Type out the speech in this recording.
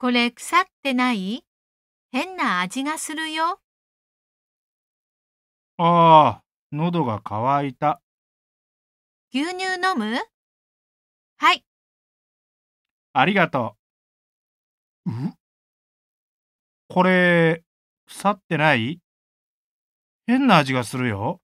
これ腐ってない変な味がするよ。ああ、喉が渇いた。牛乳飲むはい。ありがとう。うこれ、腐ってない変な味がするよ。